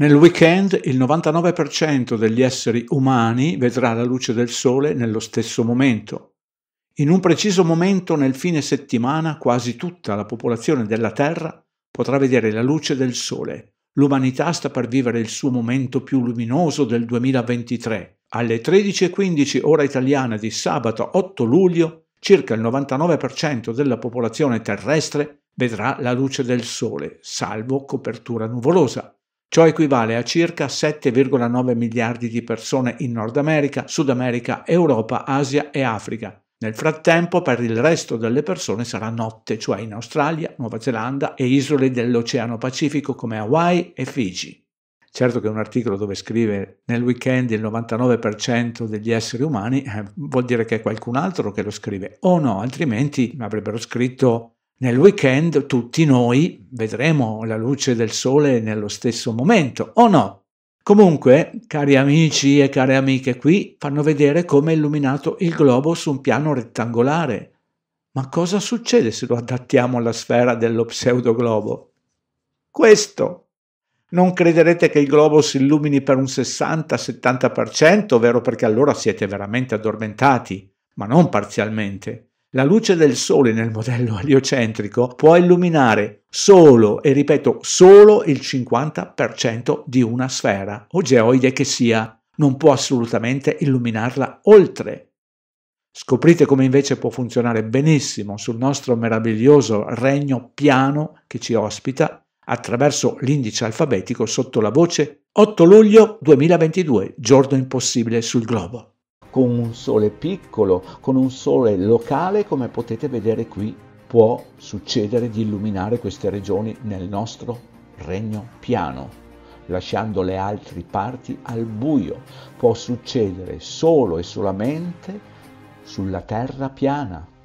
Nel weekend il 99% degli esseri umani vedrà la luce del sole nello stesso momento. In un preciso momento nel fine settimana quasi tutta la popolazione della Terra potrà vedere la luce del sole. L'umanità sta per vivere il suo momento più luminoso del 2023. Alle 13.15 ora italiana di sabato 8 luglio, circa il 99% della popolazione terrestre vedrà la luce del sole, salvo copertura nuvolosa. Ciò equivale a circa 7,9 miliardi di persone in Nord America, Sud America, Europa, Asia e Africa. Nel frattempo per il resto delle persone sarà notte, cioè in Australia, Nuova Zelanda e isole dell'Oceano Pacifico come Hawaii e Fiji. Certo che un articolo dove scrive nel weekend il 99% degli esseri umani eh, vuol dire che è qualcun altro che lo scrive o no, altrimenti avrebbero scritto nel weekend tutti noi vedremo la luce del sole nello stesso momento, o no? Comunque, cari amici e care amiche, qui fanno vedere come è illuminato il globo su un piano rettangolare. Ma cosa succede se lo adattiamo alla sfera dello pseudoglobo? Questo. Non crederete che il globo si illumini per un 60-70%, ovvero perché allora siete veramente addormentati, ma non parzialmente. La luce del sole nel modello eliocentrico può illuminare solo, e ripeto, solo il 50% di una sfera, o geoide che sia, non può assolutamente illuminarla oltre. Scoprite come invece può funzionare benissimo sul nostro meraviglioso regno piano che ci ospita attraverso l'indice alfabetico sotto la voce 8 luglio 2022, giorno impossibile sul globo con un sole piccolo, con un sole locale come potete vedere qui, può succedere di illuminare queste regioni nel nostro regno piano lasciando le altre parti al buio. Può succedere solo e solamente sulla terra piana.